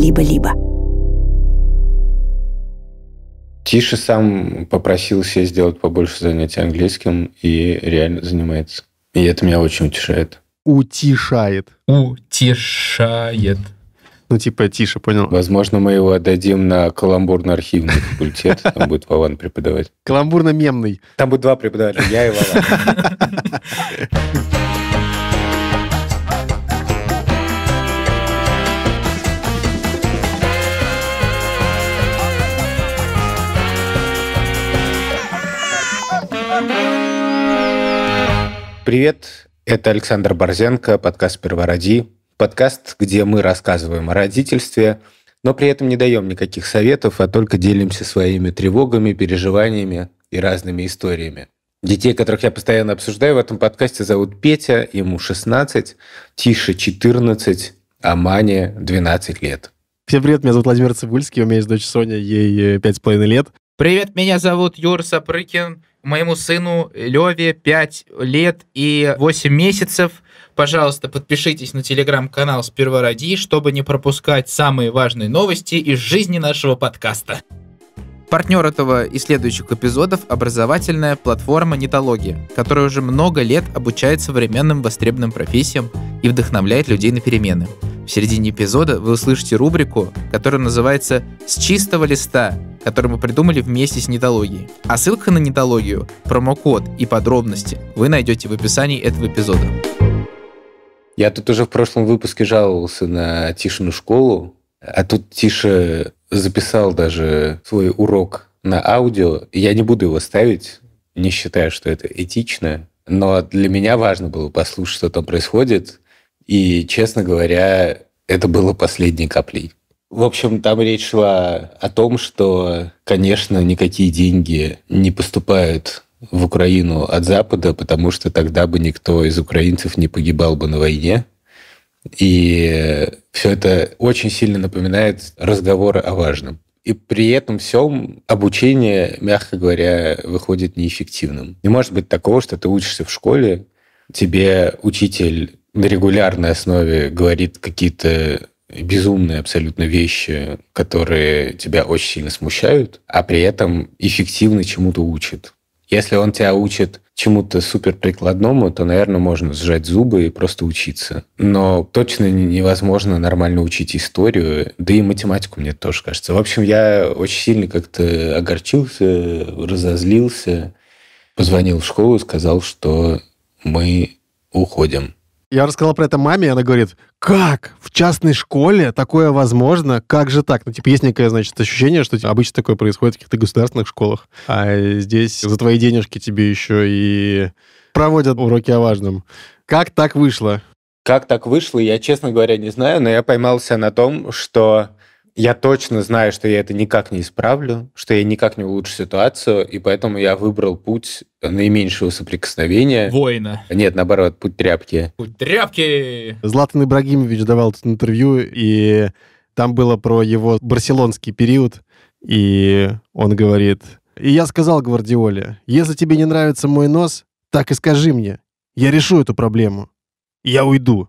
либо-либо. Тише сам попросил себе сделать побольше занятий английским и реально занимается. И это меня очень утешает. Утешает. Утешает. Ну, типа, тише, понял? Возможно, мы его отдадим на каламбурно-архивный факультет. Там будет Вован преподавать. Каламбурно-мемный. Там будет два преподавателя, я и Вован. привет! Это Александр Борзенко, подкаст «Первороди». Подкаст, где мы рассказываем о родительстве, но при этом не даем никаких советов, а только делимся своими тревогами, переживаниями и разными историями. Детей, которых я постоянно обсуждаю в этом подкасте, зовут Петя, ему 16, Тише 14, а Мане 12 лет. Всем привет, меня зовут Владимир Цибульский, у меня есть дочь Соня, ей 5,5 э, лет. Привет, меня зовут Юр Сапрыкин, моему сыну Леве 5 лет и 8 месяцев. Пожалуйста, подпишитесь на телеграм-канал «Сперва ради», чтобы не пропускать самые важные новости из жизни нашего подкаста. Партнер этого и следующих эпизодов – образовательная платформа «Нитология», которая уже много лет обучает современным востребованным профессиям и вдохновляет людей на перемены. В середине эпизода вы услышите рубрику, которая называется «С чистого листа», которую мы придумали вместе с нитологией. А ссылка на нитологию, промокод и подробности вы найдете в описании этого эпизода. Я тут уже в прошлом выпуске жаловался на Тишину школу, а тут Тиша записал даже свой урок на аудио. Я не буду его ставить, не считая, что это этично. Но для меня важно было послушать, что там происходит. И, честно говоря, это было последней каплей. В общем, там речь шла о том, что, конечно, никакие деньги не поступают в Украину от Запада, потому что тогда бы никто из украинцев не погибал бы на войне. И все это очень сильно напоминает разговоры о важном. И при этом всем обучение, мягко говоря, выходит неэффективным. Не может быть такого, что ты учишься в школе, тебе учитель на регулярной основе говорит какие-то безумные абсолютно вещи, которые тебя очень сильно смущают, а при этом эффективно чему-то учит. Если он тебя учит чему-то супер прикладному, то, наверное, можно сжать зубы и просто учиться. Но точно невозможно нормально учить историю, да и математику, мне тоже кажется. В общем, я очень сильно как-то огорчился, разозлился, позвонил в школу и сказал, что мы уходим. Я рассказал про это маме, и она говорит, как? В частной школе такое возможно? Как же так? Ну, типа, есть некое, значит, ощущение, что типа, обычно такое происходит в каких-то государственных школах, а здесь за твои денежки тебе еще и проводят уроки о важном. Как так вышло? Как так вышло, я, честно говоря, не знаю, но я поймался на том, что я точно знаю, что я это никак не исправлю, что я никак не улучшу ситуацию, и поэтому я выбрал путь наименьшего соприкосновения. Воина. Нет, наоборот, путь тряпки. Путь тряпки! Златан Ибрагимович давал тут интервью, и там было про его барселонский период, и он говорит... И я сказал Гвардиоле, если тебе не нравится мой нос, так и скажи мне. Я решу эту проблему. Я уйду.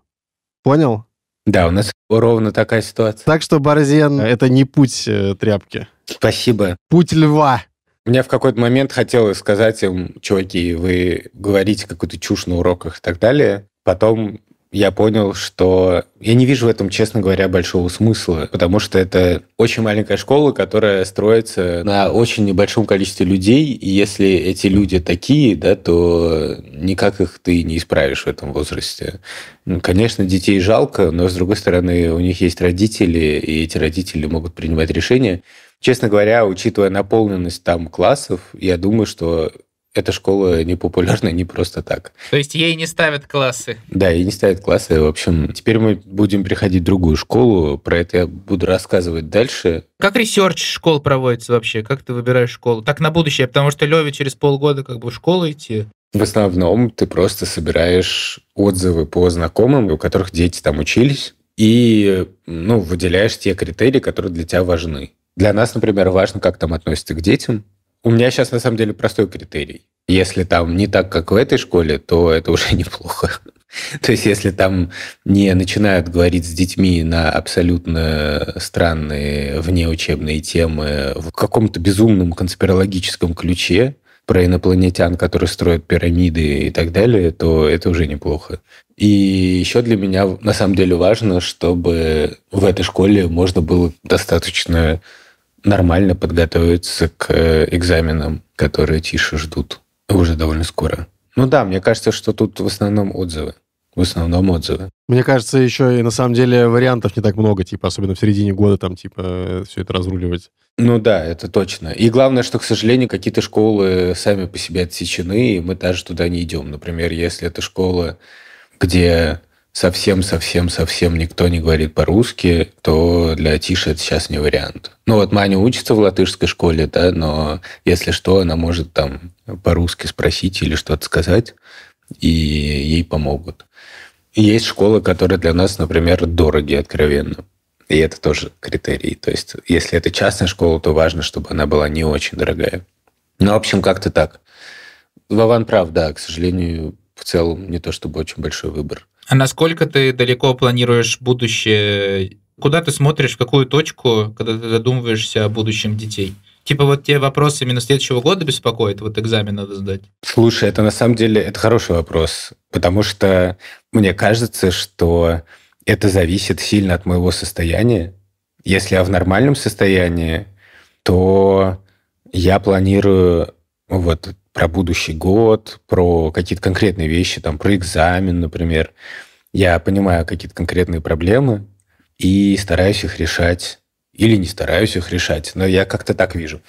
Понял? Да, у нас ровно такая ситуация. Так что, Борзен, это не путь э, тряпки. Спасибо. Путь льва. Мне в какой-то момент хотелось сказать им, чуваки, вы говорите какую-то чушь на уроках и так далее. Потом я понял, что я не вижу в этом, честно говоря, большого смысла, потому что это очень маленькая школа, которая строится на очень небольшом количестве людей, и если эти люди такие, да, то никак их ты не исправишь в этом возрасте. Ну, конечно, детей жалко, но, с другой стороны, у них есть родители, и эти родители могут принимать решения. Честно говоря, учитывая наполненность там классов, я думаю, что эта школа не популярна не просто так. То есть ей не ставят классы? Да, ей не ставят классы. В общем, теперь мы будем приходить в другую школу. Про это я буду рассказывать дальше. Как ресерч школ проводится вообще? Как ты выбираешь школу? Так на будущее, потому что Леви через полгода как бы в школу идти. В основном ты просто собираешь отзывы по знакомым, у которых дети там учились, и ну, выделяешь те критерии, которые для тебя важны. Для нас, например, важно, как там относятся к детям, у меня сейчас на самом деле простой критерий. Если там не так, как в этой школе, то это уже неплохо. То есть, если там не начинают говорить с детьми на абсолютно странные внеучебные темы в каком-то безумном конспирологическом ключе, про инопланетян, которые строят пирамиды и так далее, то это уже неплохо. И еще для меня на самом деле важно, чтобы в этой школе можно было достаточно нормально подготовиться к э, экзаменам, которые тише ждут уже довольно скоро. Ну да, мне кажется, что тут в основном отзывы. В основном отзывы. Мне кажется, еще и на самом деле вариантов не так много, типа, особенно в середине года там, типа, э, все это разруливать. Ну да, это точно. И главное, что, к сожалению, какие-то школы сами по себе отсечены, и мы даже туда не идем. Например, если это школа, где совсем-совсем-совсем никто не говорит по-русски, то для Тиши это сейчас не вариант. Ну вот Маня учится в латышской школе, да, но если что, она может там по-русски спросить или что-то сказать, и ей помогут. Есть школы, которые для нас, например, дороги откровенно. И это тоже критерий. То есть, если это частная школа, то важно, чтобы она была не очень дорогая. Ну, в общем, как-то так. Вован прав, да, к сожалению, в целом не то чтобы очень большой выбор. А насколько ты далеко планируешь будущее? Куда ты смотришь, в какую точку, когда ты задумываешься о будущем детей? Типа вот те вопросы именно следующего года беспокоят? вот экзамен надо сдать? Слушай, это на самом деле это хороший вопрос, потому что мне кажется, что это зависит сильно от моего состояния. Если я в нормальном состоянии, то я планирую вот про будущий год, про какие-то конкретные вещи, там, про экзамен, например. Я понимаю какие-то конкретные проблемы и стараюсь их решать. Или не стараюсь их решать, но я как-то так вижу.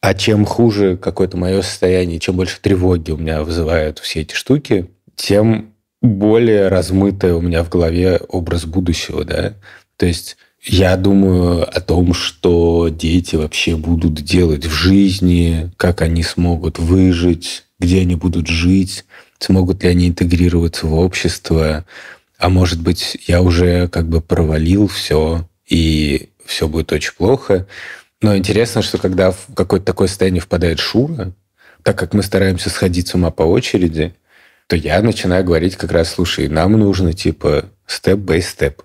А чем хуже какое-то мое состояние, чем больше тревоги у меня вызывают все эти штуки, тем более размытое у меня в голове образ будущего, да. То есть я думаю о том, что дети вообще будут делать в жизни, как они смогут выжить, где они будут жить, смогут ли они интегрироваться в общество. А может быть, я уже как бы провалил все, и все будет очень плохо. Но интересно, что когда в какое-то такое состояние впадает Шура, так как мы стараемся сходить с ума по очереди, то я начинаю говорить как раз, слушай, нам нужно типа степ-бай-степ. -степ.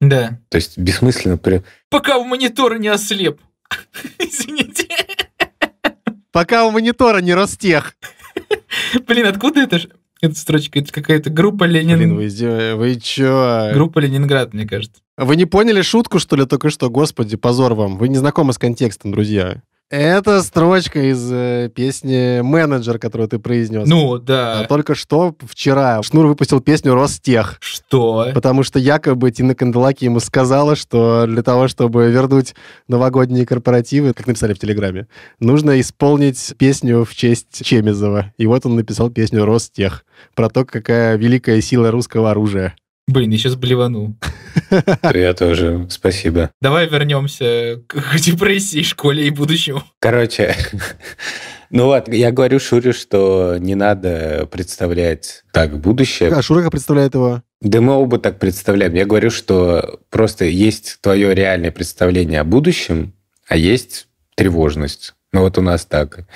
Да. То есть бессмысленно... При... Пока у монитора не ослеп. Извините. Пока у монитора не ростех. Блин, откуда это? Эта строчка, это какая-то группа Ленин... Блин, вы, издев... вы чё? Группа Ленинград, мне кажется. Вы не поняли шутку, что ли, только что? Господи, позор вам. Вы не знакомы с контекстом, друзья. Это строчка из э, песни «Менеджер», которую ты произнес. Ну, да. А только что вчера Шнур выпустил песню «Ростех». Что? Потому что якобы Тина Канделаки ему сказала, что для того, чтобы вернуть новогодние корпоративы, как написали в Телеграме, нужно исполнить песню в честь Чемизова. И вот он написал песню «Ростех» про то, какая великая сила русского оружия. Блин, я сейчас блеванул. Я тоже, спасибо. Давай вернемся к депрессии, школе и будущему. Короче, ну вот, я говорю Шуре, что не надо представлять так будущее. А Шура как представляет его? Да мы оба так представляем. Я говорю, что просто есть твое реальное представление о будущем, а есть тревожность. Ну вот у нас так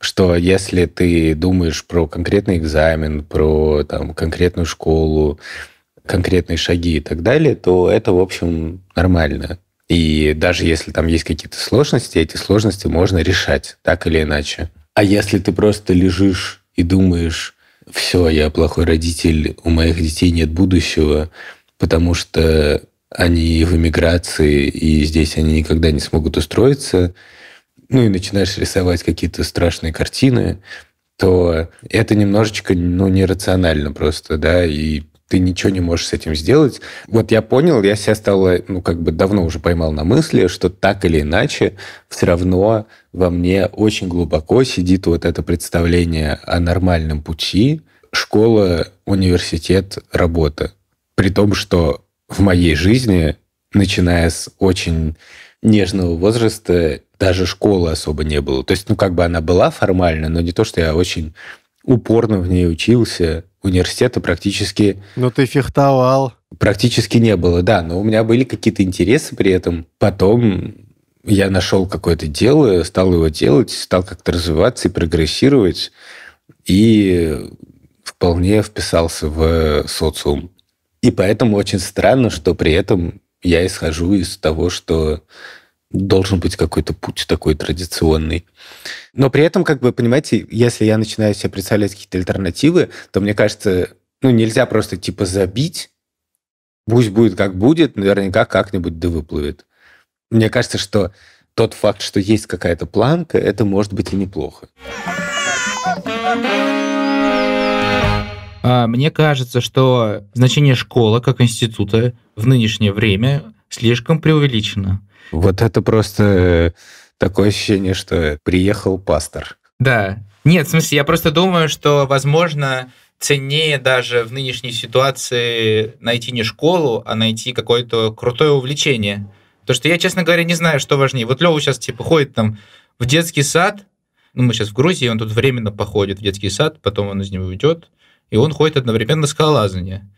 что если ты думаешь про конкретный экзамен, про там, конкретную школу, конкретные шаги и так далее, то это, в общем, нормально. И даже если там есть какие-то сложности, эти сложности можно решать так или иначе. А если ты просто лежишь и думаешь, все, я плохой родитель, у моих детей нет будущего, потому что они в эмиграции, и здесь они никогда не смогут устроиться, ну и начинаешь рисовать какие-то страшные картины, то это немножечко ну, нерационально просто, да, и ты ничего не можешь с этим сделать. Вот я понял, я себя стала, ну, как бы давно уже поймал на мысли, что так или иначе все равно во мне очень глубоко сидит вот это представление о нормальном пути, школа, университет, работа. При том, что в моей жизни, начиная с очень нежного возраста, даже школы особо не было. То есть, ну, как бы она была формально, но не то, что я очень упорно в ней учился, университета практически... Ну ты фехтовал. Практически не было, да, но у меня были какие-то интересы при этом. Потом я нашел какое-то дело, стал его делать, стал как-то развиваться и прогрессировать, и вполне вписался в социум. И поэтому очень странно, что при этом я исхожу из того, что должен быть какой-то путь такой традиционный. Но при этом, как бы, понимаете, если я начинаю себе представлять какие-то альтернативы, то мне кажется, ну, нельзя просто типа забить, пусть будет как будет, наверняка как-нибудь да выплывет. Мне кажется, что тот факт, что есть какая-то планка, это может быть и неплохо. А, мне кажется, что значение школы как института в нынешнее время слишком преувеличено. Вот это просто э, такое ощущение, что приехал пастор. Да. Нет, в смысле, я просто думаю, что, возможно, ценнее даже в нынешней ситуации найти не школу, а найти какое-то крутое увлечение. то что я, честно говоря, не знаю, что важнее. Вот Лёва сейчас типа ходит там в детский сад, ну, мы сейчас в Грузии, он тут временно походит в детский сад, потом он из него уйдет, и он ходит одновременно скалолазание.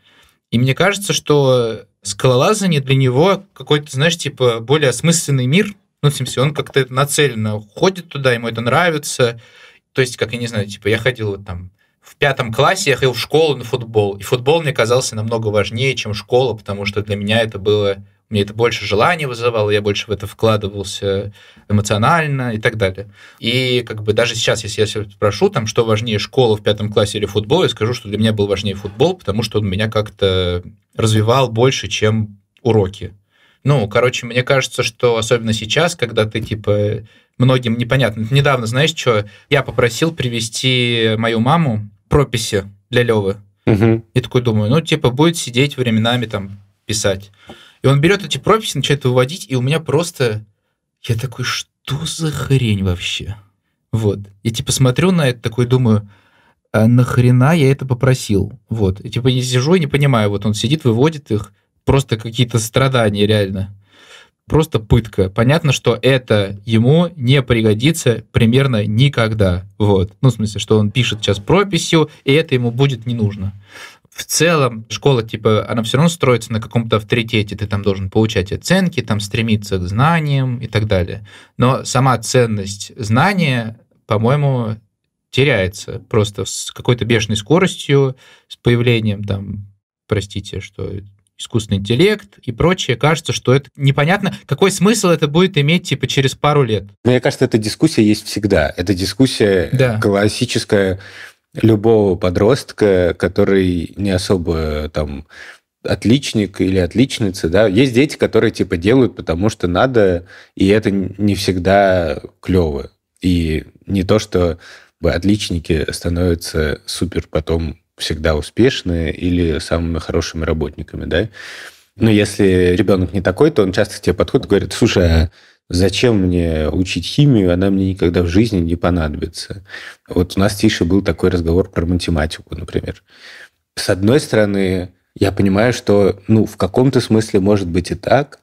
И мне кажется, что скалолазание для него какой-то, знаешь, типа более осмысленный мир. Ну, в смысле, он как-то нацеленно ходит туда, ему это нравится. То есть, как я не знаю, типа я ходил вот там в пятом классе я ходил в школу на футбол. И футбол мне казался намного важнее, чем школа, потому что для меня это было мне это больше желания вызывало, я больше в это вкладывался эмоционально и так далее. И как бы даже сейчас, если я себя спрошу, там, что важнее, школа в пятом классе или футбол, я скажу, что для меня был важнее футбол, потому что он меня как-то развивал больше, чем уроки. Ну, короче, мне кажется, что особенно сейчас, когда ты, типа, многим непонятно. Недавно, знаешь, что? Я попросил привести мою маму прописи для Левы. Угу. И такой думаю, ну, типа, будет сидеть временами там писать. И он берет эти прописи, начинает выводить, и у меня просто... Я такой, что за хрень вообще? Вот. Я типа смотрю на это, такой думаю, а нахрена я это попросил? Вот. И типа не сижу и не понимаю. Вот он сидит, выводит их. Просто какие-то страдания реально. Просто пытка. Понятно, что это ему не пригодится примерно никогда. Вот. Ну, в смысле, что он пишет сейчас прописью, и это ему будет не нужно в целом школа, типа, она все равно строится на каком-то авторитете, ты там должен получать оценки, там стремиться к знаниям и так далее. Но сама ценность знания, по-моему, теряется просто с какой-то бешеной скоростью, с появлением там, простите, что искусственный интеллект и прочее. Кажется, что это непонятно, какой смысл это будет иметь типа через пару лет. Мне кажется, эта дискуссия есть всегда. Это дискуссия да. классическая любого подростка, который не особо там отличник или отличница, да, есть дети, которые типа делают, потому что надо, и это не всегда клево. И не то, что отличники становятся супер потом всегда успешные или самыми хорошими работниками, да. Но если ребенок не такой, то он часто к тебе подходит и говорит, слушай, а зачем мне учить химию, она мне никогда в жизни не понадобится. Вот у нас тише был такой разговор про математику, например. С одной стороны, я понимаю, что ну, в каком-то смысле может быть и так,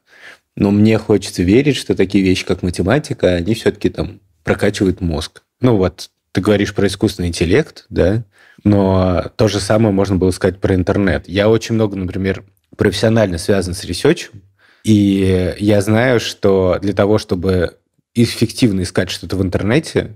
но мне хочется верить, что такие вещи, как математика, они все-таки там прокачивают мозг. Ну вот, ты говоришь про искусственный интеллект, да, но то же самое можно было сказать про интернет. Я очень много, например, профессионально связан с ресечем. И я знаю, что для того, чтобы эффективно искать что-то в интернете,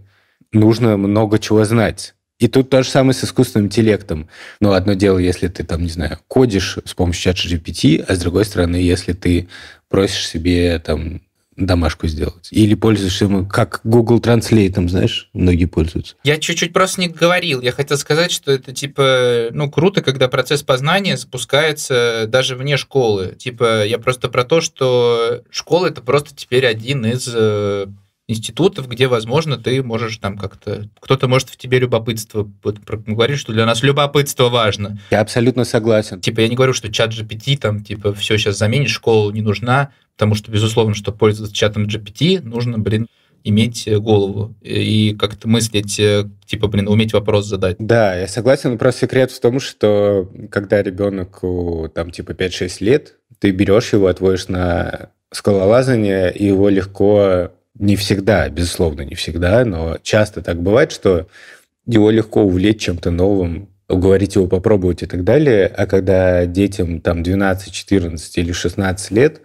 нужно много чего знать. И тут то же самое с искусственным интеллектом. Но одно дело, если ты там, не знаю, кодишь с помощью чат GPT, а с другой стороны, если ты просишь себе там домашку сделать? Или пользуешься как Google Translate, знаешь, многие пользуются? Я чуть-чуть просто не говорил. Я хотел сказать, что это типа, ну, круто, когда процесс познания запускается даже вне школы. Типа, я просто про то, что школа это просто теперь один из э, институтов, где, возможно, ты можешь там как-то... Кто-то может в тебе любопытство... Вот говорит, что для нас любопытство важно. Я абсолютно согласен. Типа, я не говорю, что чат GPT там, типа, все, сейчас заменит, школу не нужна Потому что, безусловно, что пользоваться чатом GPT, нужно, блин, иметь э, голову и как-то мыслить, э, типа, блин, уметь вопрос задать. Да, я согласен, но просто секрет в том, что когда ребенок, там типа 5-6 лет, ты берешь его, отводишь на скалолазание, и его легко не всегда, безусловно, не всегда, но часто так бывает, что его легко увлечь чем-то новым, уговорить его попробовать и так далее. А когда детям там 12, 14 или 16 лет,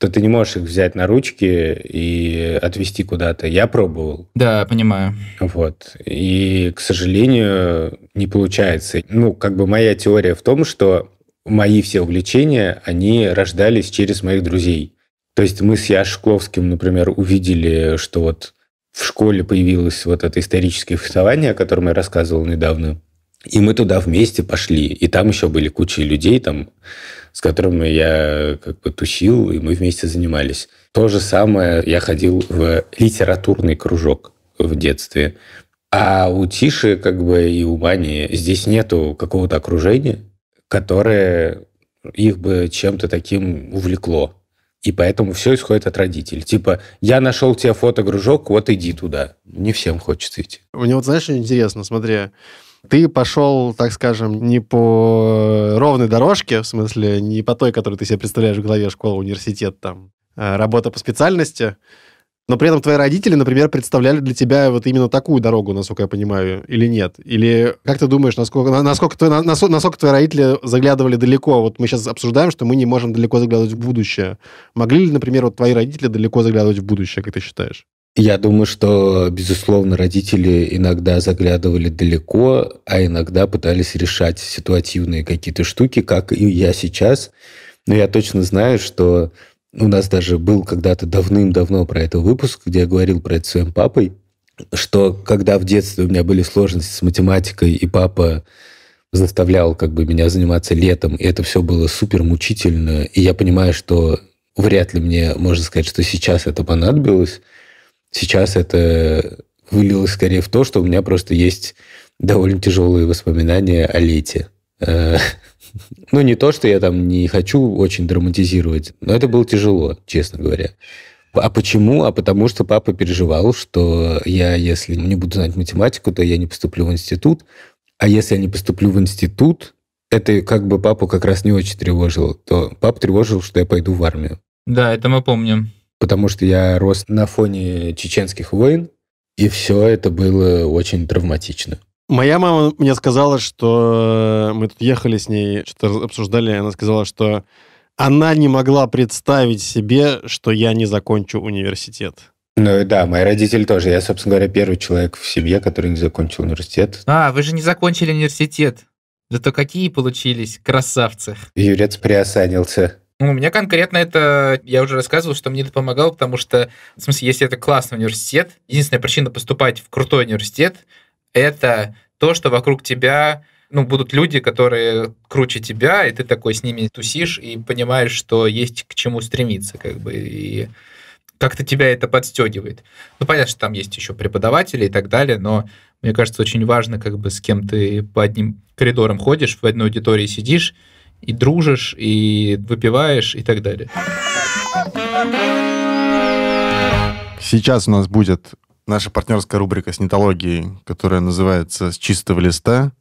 то ты не можешь их взять на ручки и отвезти куда-то. Я пробовал. Да, понимаю. Вот. И, к сожалению, не получается. Ну, как бы моя теория в том, что мои все увлечения, они рождались через моих друзей. То есть мы с Яшкловским, например, увидели, что вот в школе появилось вот это историческое фехтование, о котором я рассказывал недавно. И мы туда вместе пошли. И там еще были куча людей, там, с которыми я как бы тусил, и мы вместе занимались. То же самое я ходил в литературный кружок в детстве. А у Тиши, как бы, и у Мани здесь нету какого-то окружения, которое их бы чем-то таким увлекло. И поэтому все исходит от родителей. Типа, я нашел тебе фотогружок, вот иди туда. Не всем хочется идти. Мне вот, знаешь, интересно, смотри, ты пошел, так скажем, не по ровной дорожке, в смысле, не по той, которую ты себе представляешь в голове, школа, университет, там, а, работа по специальности, но при этом твои родители, например, представляли для тебя вот именно такую дорогу, насколько я понимаю, или нет? Или как ты думаешь, насколько, насколько, твои, насколько твои родители заглядывали далеко? Вот мы сейчас обсуждаем, что мы не можем далеко заглядывать в будущее. Могли ли, например, вот твои родители далеко заглядывать в будущее, как ты считаешь? Я думаю, что, безусловно, родители иногда заглядывали далеко, а иногда пытались решать ситуативные какие-то штуки, как и я сейчас. Но я точно знаю, что у нас даже был когда-то давным-давно про это выпуск, где я говорил про это своим папой, что когда в детстве у меня были сложности с математикой, и папа заставлял как бы меня заниматься летом, и это все было супер мучительно, и я понимаю, что вряд ли мне можно сказать, что сейчас это понадобилось, Сейчас это вылилось скорее в то, что у меня просто есть довольно тяжелые воспоминания о лете. Э, ну, не то, что я там не хочу очень драматизировать, но это было тяжело, честно говоря. А почему? А потому что папа переживал, что я, если не буду знать математику, то я не поступлю в институт. А если я не поступлю в институт, это как бы папу как раз не очень тревожило. То папа тревожил, что я пойду в армию. Да, это мы помним потому что я рос на фоне чеченских войн, и все это было очень травматично. Моя мама мне сказала, что мы тут ехали с ней, что-то обсуждали, она сказала, что она не могла представить себе, что я не закончу университет. Ну да, мои родители тоже. Я, собственно говоря, первый человек в семье, который не закончил университет. А, вы же не закончили университет. Да то какие получились красавцы. Юрец приосанился. Ну, у меня конкретно это, я уже рассказывал, что мне это помогало, потому что, в смысле, если это классный университет, единственная причина поступать в крутой университет – это то, что вокруг тебя ну, будут люди, которые круче тебя, и ты такой с ними тусишь и понимаешь, что есть к чему стремиться, как бы, и как-то тебя это подстегивает. Ну, понятно, что там есть еще преподаватели и так далее, но мне кажется, очень важно, как бы, с кем ты по одним коридорам ходишь, в одной аудитории сидишь, и дружишь, и выпиваешь, и так далее. Сейчас у нас будет наша партнерская рубрика с нетологией, которая называется «С чистого листа».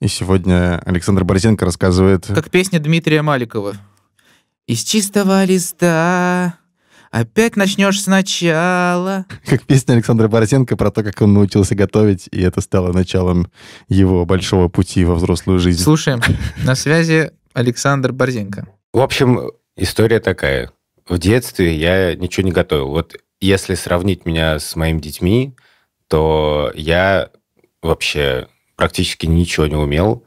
И сегодня Александр Борисенко рассказывает... Как песня Дмитрия Маликова. «Из чистого листа опять начнешь сначала». Как песня Александра Борисенко про то, как он научился готовить, и это стало началом его большого пути во взрослую жизнь. Слушаем. На связи Александр Борзенко. В общем, история такая. В детстве я ничего не готовил. Вот если сравнить меня с моими детьми, то я вообще практически ничего не умел,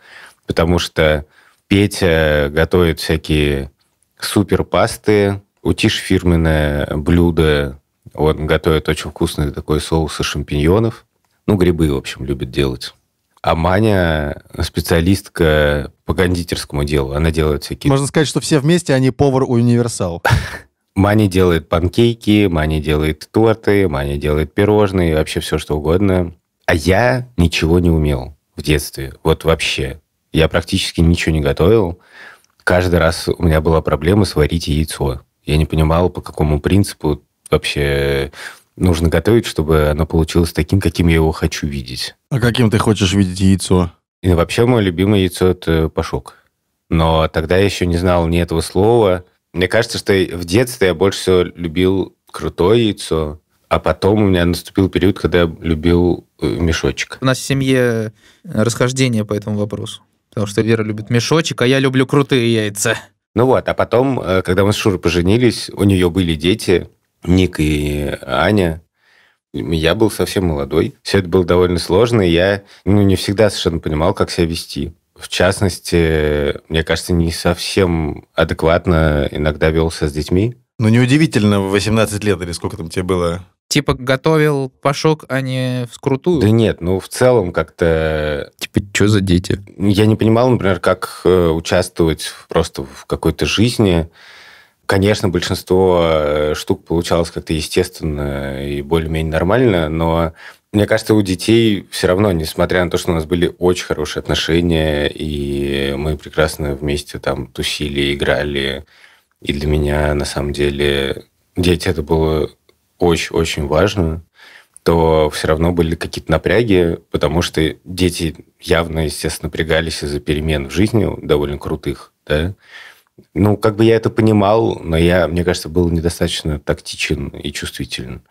потому что Петя готовит всякие суперпасты, пасты, утиш фирменное блюдо. Он готовит очень вкусный такой соус из шампиньонов. Ну, грибы, в общем, любит делать. А Маня специалистка по кондитерскому делу. Она делает всякие... Можно сказать, что все вместе они повар-универсал. Маня делает панкейки, Маня делает торты, Маня делает пирожные, вообще все что угодно. А я ничего не умел в детстве, вот вообще. Я практически ничего не готовил. Каждый раз у меня была проблема сварить яйцо. Я не понимал, по какому принципу вообще нужно готовить, чтобы оно получилось таким, каким я его хочу видеть. А каким ты хочешь видеть яйцо? И вообще мое любимое яйцо – это пашок. Но тогда я еще не знал ни этого слова. Мне кажется, что в детстве я больше всего любил крутое яйцо, а потом у меня наступил период, когда я любил э, мешочек. У нас в семье э, расхождение по этому вопросу. Потому что Вера любит мешочек, а я люблю крутые яйца. Ну вот, а потом, э, когда мы с Шурой поженились, у нее были дети, Ник и Аня, я был совсем молодой. Все это было довольно сложно, и я ну, не всегда совершенно понимал, как себя вести. В частности, мне кажется, не совсем адекватно иногда велся с детьми. Ну, неудивительно, в 18 лет или сколько там тебе было? Типа готовил пошок, а не вскрутую? Да нет, ну в целом как-то... Типа, что за дети? Я не понимал, например, как э, участвовать просто в какой-то жизни, Конечно, большинство э, штук получалось как-то естественно и более-менее нормально, но мне кажется, у детей все равно, несмотря на то, что у нас были очень хорошие отношения, и мы прекрасно вместе там тусили, играли, и для меня, на самом деле, дети это было очень-очень важно, то все равно были какие-то напряги, потому что дети явно, естественно, напрягались из-за перемен в жизни довольно крутых, да, ну, как бы я это понимал, но я, мне кажется, был недостаточно тактичен и чувствителен.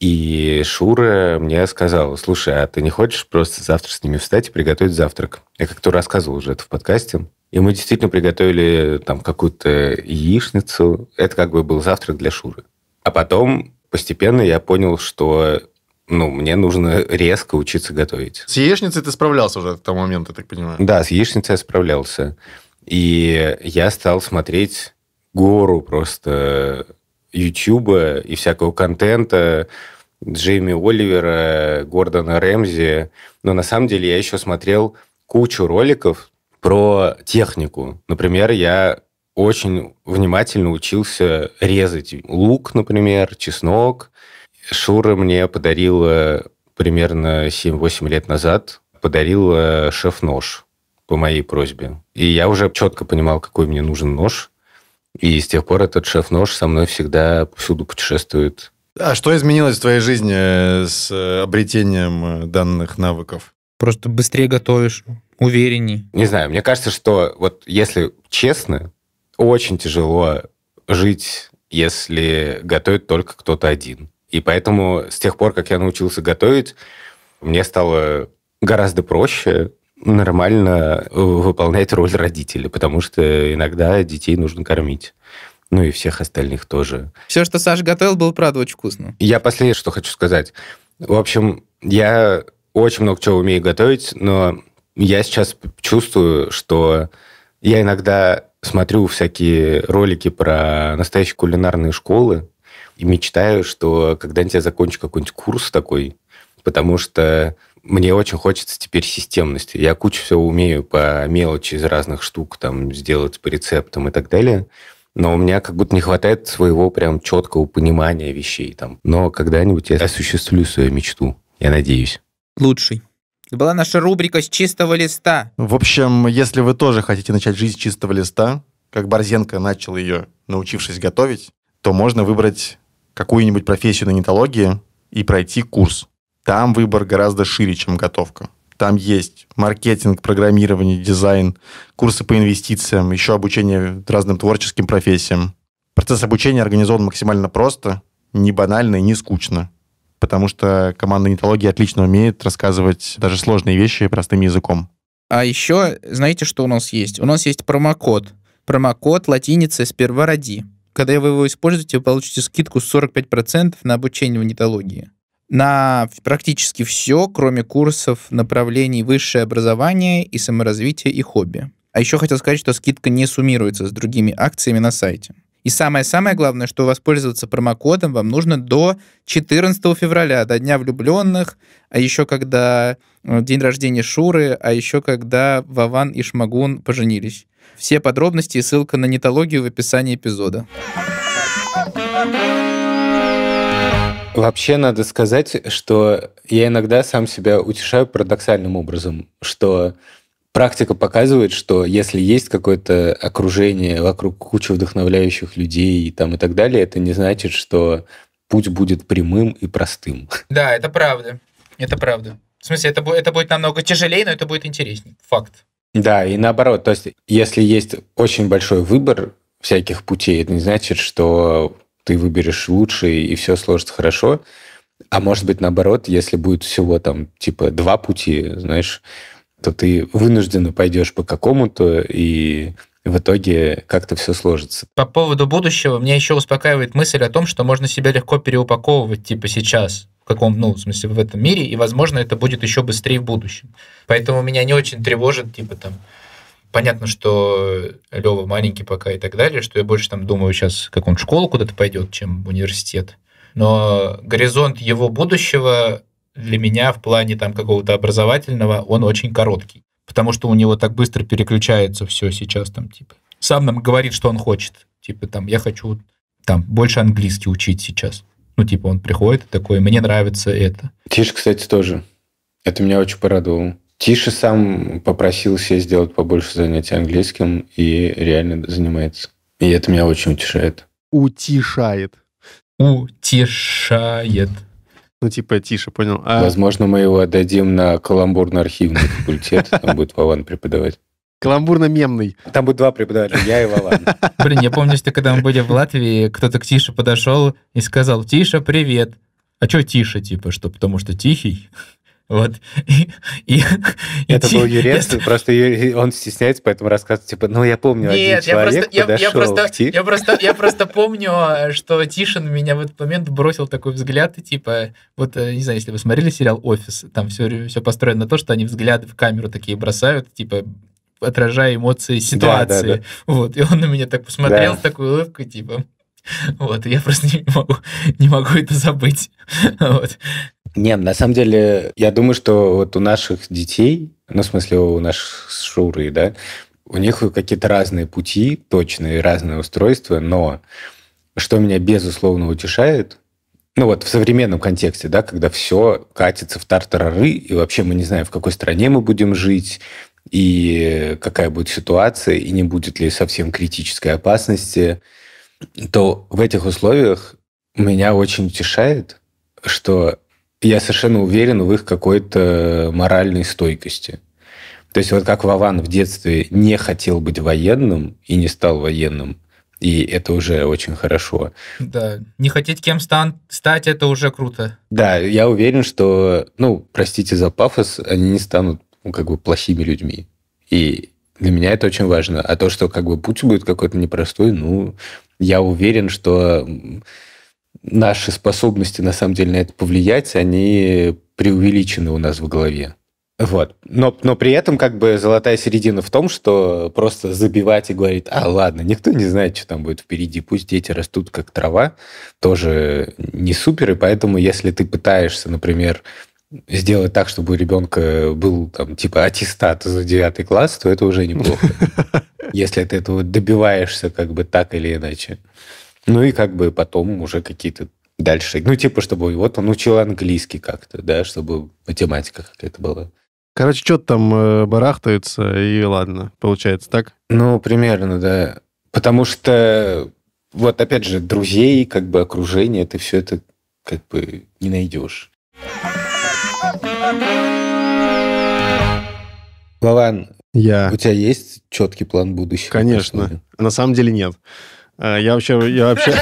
И Шура мне сказал: слушай, а ты не хочешь просто завтра с ними встать и приготовить завтрак? Я как-то рассказывал уже это в подкасте. И мы действительно приготовили там какую-то яичницу. Это как бы был завтрак для Шуры. А потом постепенно я понял, что ну, мне нужно резко учиться готовить. С яичницей ты справлялся уже к тому моменту, я так понимаю? Да, с яичницей я справлялся. И я стал смотреть гору просто Ютуба и всякого контента, Джейми Оливера, Гордона Рэмзи. Но на самом деле я еще смотрел кучу роликов про технику. Например, я очень внимательно учился резать лук, например, чеснок. Шура мне подарила примерно 7-8 лет назад, подарила шеф-нож по моей просьбе. И я уже четко понимал, какой мне нужен нож. И с тех пор этот шеф-нож со мной всегда всюду путешествует. А что изменилось в твоей жизни э, с э, обретением э, данных навыков? Просто быстрее готовишь, уверенней. Не знаю, мне кажется, что вот если честно, очень тяжело жить, если готовит только кто-то один. И поэтому с тех пор, как я научился готовить, мне стало гораздо проще нормально э, выполнять роль родителя, потому что иногда детей нужно кормить. Ну и всех остальных тоже. Все, что Саша готовил, было, правда, очень вкусно. Я последнее, что хочу сказать. В общем, я очень много чего умею готовить, но я сейчас чувствую, что я иногда смотрю всякие ролики про настоящие кулинарные школы и мечтаю, что когда-нибудь я закончу какой-нибудь курс такой, потому что мне очень хочется теперь системности. Я кучу всего умею по мелочи из разных штук, там, сделать по рецептам и так далее. Но у меня как будто не хватает своего прям четкого понимания вещей там. Но когда-нибудь я осуществлю свою мечту, я надеюсь. Лучший. Была наша рубрика «С чистого листа». В общем, если вы тоже хотите начать жизнь с чистого листа, как Борзенко начал ее, научившись готовить, то можно выбрать какую-нибудь профессию на нетологии и пройти курс. Там выбор гораздо шире, чем готовка. Там есть маркетинг, программирование, дизайн, курсы по инвестициям, еще обучение разным творческим профессиям. Процесс обучения организован максимально просто, не банально и не скучно, потому что команда нетологии отлично умеет рассказывать даже сложные вещи простым языком. А еще, знаете, что у нас есть? У нас есть промокод. Промокод латиница сперва ради. Когда вы его используете, вы получите скидку 45% на обучение в нетологии на практически все, кроме курсов направлений высшее образование и саморазвитие и хобби. А еще хотел сказать, что скидка не суммируется с другими акциями на сайте. И самое-самое главное, что воспользоваться промокодом вам нужно до 14 февраля, до Дня влюбленных, а еще когда э, день рождения Шуры, а еще когда Вован и Шмагун поженились. Все подробности и ссылка на нетологию в описании эпизода. Вообще надо сказать, что я иногда сам себя утешаю парадоксальным образом, что практика показывает, что если есть какое-то окружение вокруг куча вдохновляющих людей и, там, и так далее, это не значит, что путь будет прямым и простым. Да, это правда. Это правда. В смысле, это, это будет намного тяжелее, но это будет интереснее, Факт. Да, и наоборот. То есть, если есть очень большой выбор всяких путей, это не значит, что ты выберешь лучший, и все сложится хорошо. А может быть, наоборот, если будет всего там, типа, два пути, знаешь, то ты вынужденно пойдешь по какому-то, и в итоге как-то все сложится. По поводу будущего, меня еще успокаивает мысль о том, что можно себя легко переупаковывать, типа, сейчас в каком, ну, в смысле, в этом мире, и, возможно, это будет еще быстрее в будущем. Поэтому меня не очень тревожит, типа, там, понятно, что Лева маленький пока и так далее, что я больше там думаю сейчас, как он в школу куда-то пойдет, чем в университет. Но горизонт его будущего для меня в плане там какого-то образовательного, он очень короткий. Потому что у него так быстро переключается все сейчас там, типа. Сам нам говорит, что он хочет. Типа там, я хочу там больше английский учить сейчас. Ну, типа, он приходит такой, мне нравится это. Тише, кстати, тоже. Это меня очень порадовало. Тише сам попросил себе сделать побольше занятий английским и реально занимается. И это меня очень утешает. Утешает. Утешает. Ну, типа, тише, понял. А... Возможно, мы его отдадим на каламбурно-архивный факультет. Там будет Вован преподавать. Каламбурно-мемный. Там будет два преподавателя, я и Валан. Блин, я помню, что когда мы были в Латвии, кто-то к Тише подошел и сказал, Тиша, привет. А что Тиша, типа, что потому что тихий? Вот. И, и, это и, был Юрец, это... просто он стесняется, поэтому рассказывает, типа, ну, я помню, Нет, один я человек просто, подошел. Я, я, просто, я, просто, я просто помню, что Тишин меня в этот момент бросил такой взгляд, типа, вот, э, не знаю, если вы смотрели сериал «Офис», там все, все построено на то, что они взгляды в камеру такие бросают, типа, отражая эмоции ситуации. Да, да, да. Вот, и он на меня так посмотрел, да. с такой улыбкой, типа, вот, я просто не могу, не могу это забыть. Вот. Не, на самом деле, я думаю, что вот у наших детей, ну, в смысле, у наших с да, у них какие-то разные пути, точные, разные устройства, но что меня безусловно утешает, ну вот в современном контексте, да, когда все катится в тартарары, и вообще мы не знаем, в какой стране мы будем жить, и какая будет ситуация, и не будет ли совсем критической опасности, то в этих условиях меня очень утешает, что я совершенно уверен в их какой-то моральной стойкости. То есть вот как Вован в детстве не хотел быть военным и не стал военным, и это уже очень хорошо. Да, не хотеть кем стан стать, это уже круто. Да, я уверен, что, ну, простите за пафос, они не станут ну, как бы плохими людьми. И для меня это очень важно. А то, что как бы путь будет какой-то непростой, ну, я уверен, что наши способности на самом деле на это повлиять, они преувеличены у нас в голове. Вот. Но, но при этом как бы золотая середина в том, что просто забивать и говорить, а ладно, никто не знает, что там будет впереди, пусть дети растут как трава, тоже не супер, и поэтому если ты пытаешься, например, сделать так, чтобы у ребенка был там типа аттестат за девятый класс, то это уже неплохо. Если ты этого добиваешься как бы так или иначе. Ну и как бы потом уже какие-то дальше. Ну, типа, чтобы вот он учил английский как-то, да, чтобы математика какая-то была. Короче, что-то там э, барахтается, и ладно, получается так? Ну, примерно, да. Потому что, вот опять же, друзей, как бы окружение, ты все это как бы не найдешь. Лаван, Я. у тебя есть четкий план будущего? Конечно. На самом деле нет. А, я вообще... Я вообще...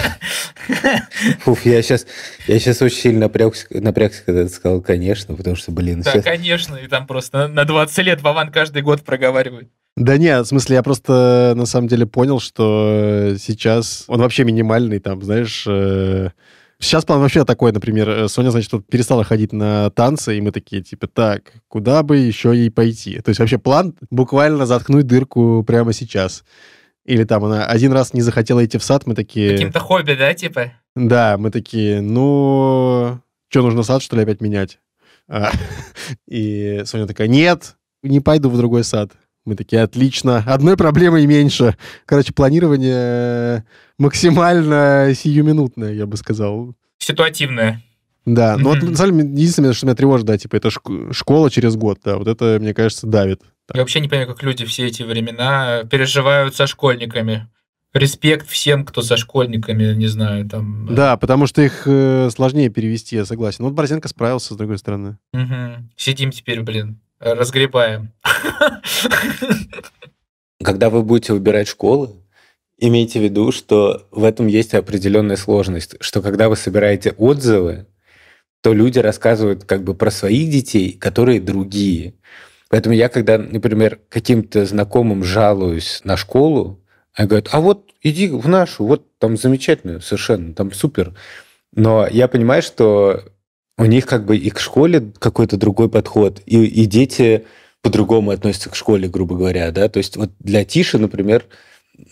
Фуф, я сейчас, я сейчас очень сильно напрягся, напрягся, когда ты сказал «конечно», потому что, блин... Да, сейчас... конечно, и там просто на 20 лет Вован каждый год проговаривает. Да не, в смысле, я просто на самом деле понял, что сейчас он вообще минимальный, там, знаешь... Э... Сейчас план вообще такой, например, э, Соня, значит, тут перестала ходить на танцы, и мы такие, типа, так, куда бы еще ей пойти? То есть вообще план буквально заткнуть дырку прямо сейчас. Или там она один раз не захотела идти в сад, мы такие... Каким-то хобби, да, типа? Да, мы такие, ну, что, нужно сад, что ли, опять менять? А, и Соня такая, нет, не пойду в другой сад. Мы такие, отлично, одной проблемой меньше. Короче, планирование максимально сиюминутное, я бы сказал. Ситуативное. Да, mm-hmm. вот, на самом деле, единственное, что меня тревожит, да, типа, это школа через год, да, вот это, мне кажется, давит. Так. Я вообще не понимаю, как люди все эти времена переживают со школьниками. Респект всем, кто со школьниками, не знаю, там... Э, да, потому что их э, сложнее перевести, я согласен. Вот Борзенко справился, с другой стороны. Угу. Сидим теперь, блин, разгребаем. Когда вы будете выбирать школы, имейте в виду, что в этом есть определенная сложность, что когда вы собираете отзывы, то люди рассказывают как бы про своих детей, которые другие. Поэтому я, когда, например, каким-то знакомым жалуюсь на школу, они говорят, а вот иди в нашу, вот там замечательную совершенно, там супер. Но я понимаю, что у них как бы и к школе какой-то другой подход, и, и дети по-другому относятся к школе, грубо говоря, да, то есть вот для Тиши, например,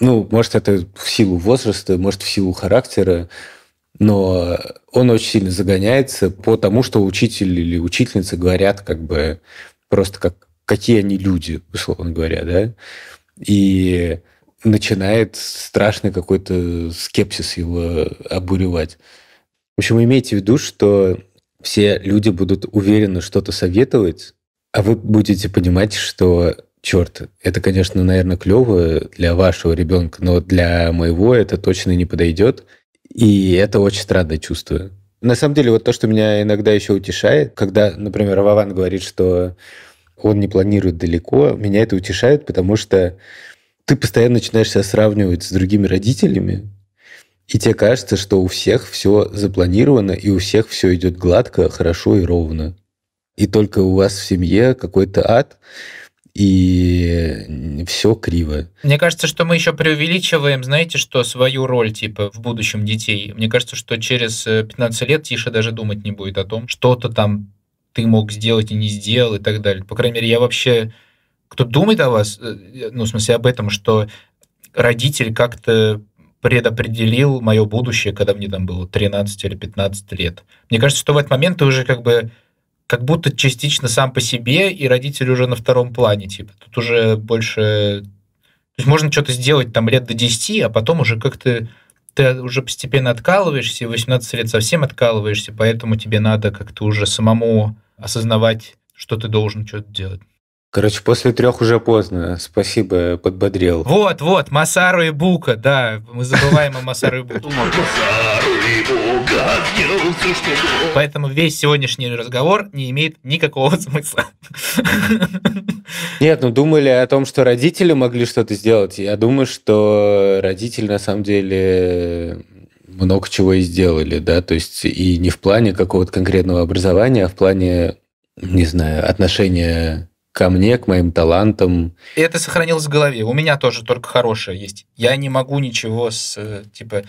ну, может, это в силу возраста, может, в силу характера, но он очень сильно загоняется по тому, что учитель или учительница говорят как бы просто как какие они люди, условно говоря, да, и начинает страшный какой-то скепсис его обуревать. В общем, имейте в виду, что все люди будут уверенно что-то советовать, а вы будете понимать, что черт, это, конечно, наверное, клево для вашего ребенка, но для моего это точно не подойдет. И это очень странное чувство. На самом деле, вот то, что меня иногда еще утешает, когда, например, Вован говорит, что он не планирует далеко, меня это утешает, потому что ты постоянно начинаешь себя сравнивать с другими родителями, и тебе кажется, что у всех все запланировано, и у всех все идет гладко, хорошо и ровно. И только у вас в семье какой-то ад и все криво. Мне кажется, что мы еще преувеличиваем, знаете, что свою роль, типа, в будущем детей. Мне кажется, что через 15 э, лет Тиша даже думать не будет о том, что-то там ты мог сделать и не сделал и так далее. По крайней мере, я вообще... Кто думает о вас, э, ну, в смысле, об этом, что родитель как-то предопределил мое будущее, когда мне там было 13 или 15 лет. Мне кажется, что в этот момент ты уже как бы как будто частично сам по себе, и родители уже на втором плане, типа. Тут уже больше... То есть можно что-то сделать там лет до 10, а потом уже как-то ты уже постепенно откалываешься, и 18 лет совсем откалываешься, поэтому тебе надо как-то уже самому осознавать, что ты должен что-то делать. Короче, после трех уже поздно. Спасибо, подбодрил. Вот, вот, Масару и Бука, да, мы забываем о Масару и Буке. Поэтому весь сегодняшний разговор не имеет никакого смысла. Нет, ну думали о том, что родители могли что-то сделать. Я думаю, что родители на самом деле много чего и сделали, да, то есть и не в плане какого-то конкретного образования, а в плане, не знаю, отношения ко мне, к моим талантам. И это сохранилось в голове. У меня тоже только хорошее есть. Я не могу ничего с, э, типа,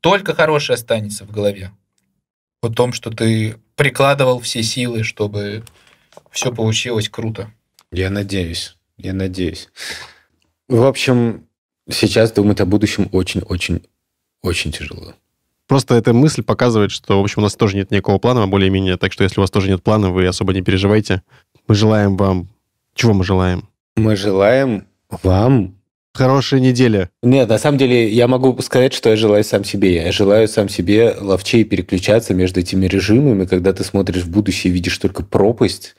только хорошее останется в голове. О том, что ты прикладывал все силы, чтобы все получилось круто. Я надеюсь, я надеюсь. В общем, сейчас думать о будущем очень-очень-очень тяжело. Просто эта мысль показывает, что, в общем, у нас тоже нет никакого плана, а более-менее. Так что, если у вас тоже нет плана, вы особо не переживайте. Мы желаем вам... Чего мы желаем? Мы желаем вам Хорошая неделя. Нет, на самом деле я могу сказать, что я желаю сам себе. Я желаю сам себе ловчей переключаться между этими режимами, когда ты смотришь в будущее, видишь только пропасть,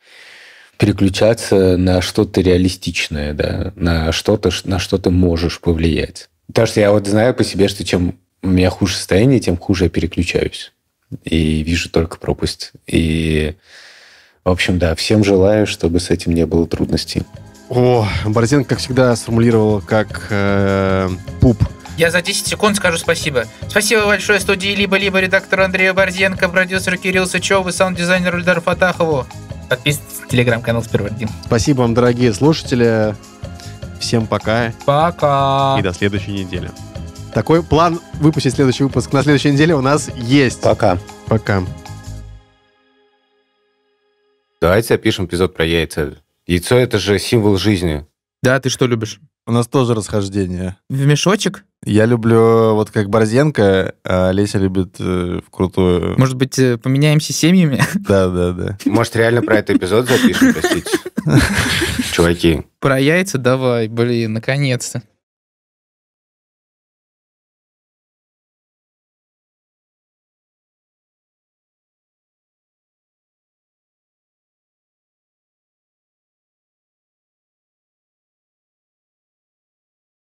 переключаться на что-то реалистичное, да, на что-то, на что ты можешь повлиять. Потому что я вот знаю по себе, что чем у меня хуже состояние, тем хуже я переключаюсь. И вижу только пропасть. И, в общем, да, всем желаю, чтобы с этим не было трудностей. О, Борзенко, как всегда, сформулировал как э, пуп. Я за 10 секунд скажу спасибо. Спасибо большое студии «Либо-либо» редактору Андрею Борзенко, продюсеру Кирилл Сычеву и саунд-дизайнеру Эльдару Фатахову. Подписывайтесь на телеграм-канал «Спервардин». Спасибо вам, дорогие слушатели. Всем пока. Пока. И до следующей недели. Такой план выпустить следующий выпуск на следующей неделе у нас есть. Пока. Пока. Давайте опишем эпизод про яйца. Яйцо – это же символ жизни. Да, ты что любишь? У нас тоже расхождение. В мешочек? Я люблю, э, вот как Борзенка. а Леся любит э, вкрутую. Может быть, э, поменяемся семьями? Да, да, да. Может, реально про этот эпизод запишем, простите? Чуваки. Про яйца давай, блин, наконец-то.